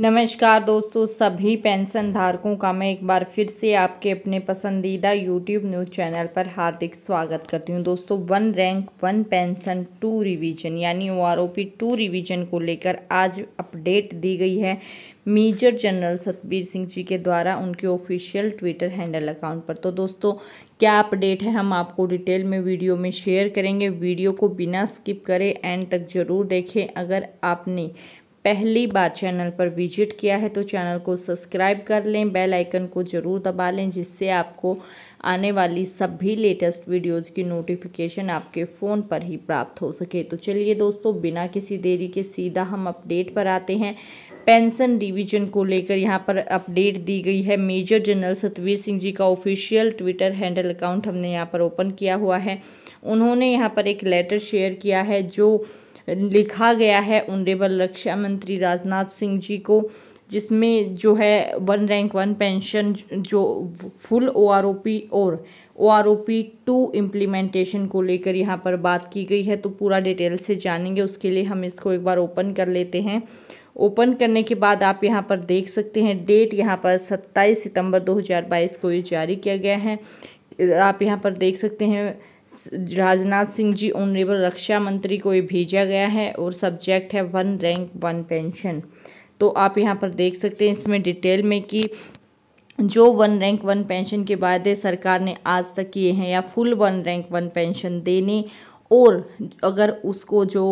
नमस्कार दोस्तों सभी पेंशन धारकों का मैं एक बार फिर से आपके अपने पसंदीदा यूट्यूब न्यूज़ चैनल पर हार्दिक स्वागत करती हूं दोस्तों one rank one pension two revision यानी O R O P two revision को लेकर आज अपडेट दी गई है मेजर जनरल सतबीर सिंह जी के द्वारा उनके ऑफिशियल ट्विटर हैंडल अकाउंट पर तो दोस्तों क्या अपडेट है हम आपको डिटेल में वीडियो में शेयर करेंगे वीडियो को बिना स्किप करें एंड तक ज़रूर देखें अगर आपने पहली बार चैनल पर विजिट किया है तो चैनल को सब्सक्राइब कर लें बेल आइकन को ज़रूर दबा लें जिससे आपको आने वाली सभी लेटेस्ट वीडियोज़ की नोटिफिकेशन आपके फ़ोन पर ही प्राप्त हो सके तो चलिए दोस्तों बिना किसी देरी के सीधा हम अपडेट पर आते हैं पेंशन डिवीजन को लेकर यहाँ पर अपडेट दी गई है मेजर जनरल सतवीर सिंह जी का ऑफिशियल ट्विटर हैंडल अकाउंट हमने यहाँ पर ओपन किया हुआ है उन्होंने यहाँ पर एक लेटर शेयर किया है जो लिखा गया है ऑनरेबल रक्षा मंत्री राजनाथ सिंह जी को जिसमें जो है वन रैंक वन पेंशन जो full O R O P और O R O P two implementation को लेकर यहाँ पर बात की गई है तो पूरा डिटेल से जानेंगे उसके लिए हम इसको एक बार ओपन कर लेते हैं ओपन करने के बाद आप यहाँ पर देख सकते हैं डेट यहाँ पर 27 सितंबर 2022 को ये जारी किया गया है आप यहाँ पर देख सकते हैं राजनाथ सिंह जी ऑनरेबल रक्षा मंत्री को ये भेजा गया है और सब्जेक्ट है वन रैंक वन पेंशन तो आप यहाँ पर देख सकते हैं इसमें डिटेल में कि जो वन रैंक वन पेंशन के वायदे सरकार ने आज तक किए हैं या full one rank one pension देने और अगर उसको जो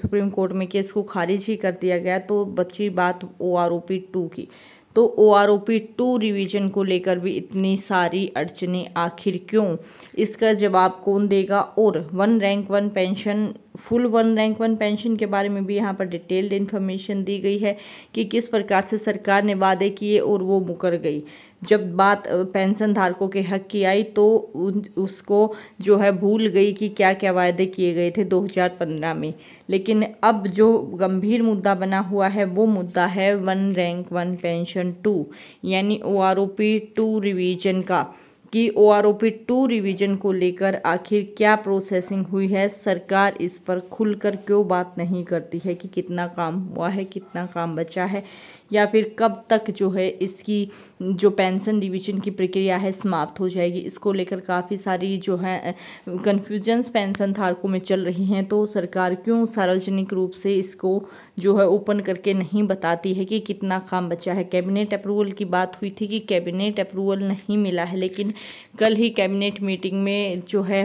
सुप्रीम कोर्ट में केस को खारिज ही कर दिया गया तो बची बात O R O P two की तो O R O P two revision को लेकर भी इतनी सारी अड़चने आखिर क्यों इसका जवाब कौन देगा और one rank one pension full one rank one pension के बारे में भी यहाँ पर डिटेल्ड इन्फॉर्मेशन दी गई है कि किस प्रकार से सरकार ने वादे किए और वो मुकर गई जब बात पेंशन धारकों के हक की आई तो उन उसको जो है भूल गई कि क्या क्या वायदे किए गए थे 2015 में लेकिन अब जो गंभीर मुद्दा बना हुआ है वो मुद्दा है one rank one pension two यानी O R O P two revision का कि O R O P two revision को लेकर आखिर क्या प्रोसेसिंग हुई है सरकार इस पर खुलकर क्यों बात नहीं करती है कि कितना काम हुआ है कितना काम बचा है या फिर कब तक जो है इसकी जो पेंशन रिविजन की प्रक्रिया है समाप्त हो जाएगी इसको लेकर काफ़ी सारी जो है कन्फ्यूजन्स पेंशन धारकों में चल रही हैं तो सरकार क्यों सार्वजनिक रूप से इसको जो है ओपन करके नहीं बताती है कि कितना काम बचा है कैबिनेट अप्रूवल की बात हुई थी कि कैबिनेट अप्रूवल नहीं मिला है लेकिन कल ही कैबिनेट मीटिंग में जो है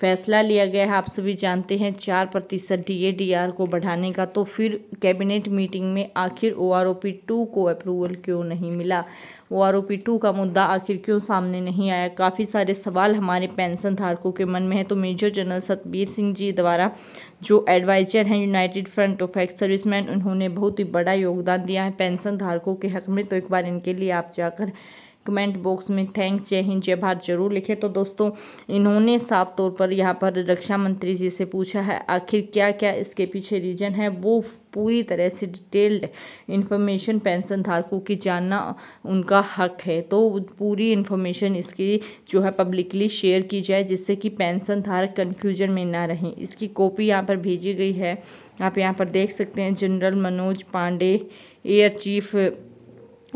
फैसला लिया गया है आप सभी जानते हैं चार प्रतिशत डी को बढ़ाने का तो फिर कैबिनेट मीटिंग में आखिर O R O P two को अप्रूवल क्यों नहीं मिला O R O P two का मुद्दा आखिर क्यों सामने नहीं आया काफ़ी सारे सवाल हमारे पेंशन धारकों के मन में है तो मेजर जनरल सतबीर सिंह जी द्वारा जो एडवाइजर हैं United Front of ex serviceman उन्होंने बहुत ही बड़ा योगदान दिया है पेंशन धारकों के हक में तो एक बार इनके लिए आप जाकर कमेंट बॉक्स में थैंक्स जय हिंद जय भारत जरूर लिखे तो दोस्तों इन्होंने साफ तौर पर यहाँ पर रक्षा मंत्री जी से पूछा है आखिर क्या क्या इसके पीछे रीजन है वो पूरी तरह से डिटेल्ड इन्फॉर्मेशन पेंशन धारकों की जानना उनका हक है तो पूरी इन्फॉर्मेशन इसकी जो है पब्लिकली शेयर की जाए जिससे कि पेंशन धारक कन्फ्यूजन में ना रहें इसकी कॉपी यहाँ पर भेजी गई है आप यहाँ पर देख सकते हैं general Manoj Pande air chief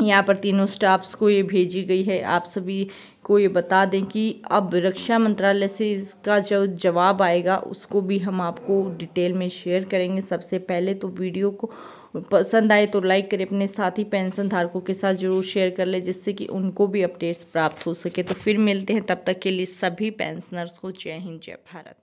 यहाँ पर तीनों स्टाफ्स को ये भेजी गई है आप सभी को ये बता दें कि अब रक्षा मंत्रालय से इसका जो जवाब आएगा उसको भी हम आपको डिटेल में शेयर करेंगे सबसे पहले तो वीडियो को पसंद आए तो लाइक करें अपने साथी पेंशन धारकों के साथ जरूर शेयर कर लें जिससे कि उनको भी अपडेट्स प्राप्त हो सके तो फिर मिलते हैं तब तक के लिए सभी पेंशनर्स को जय हिंद जय भारत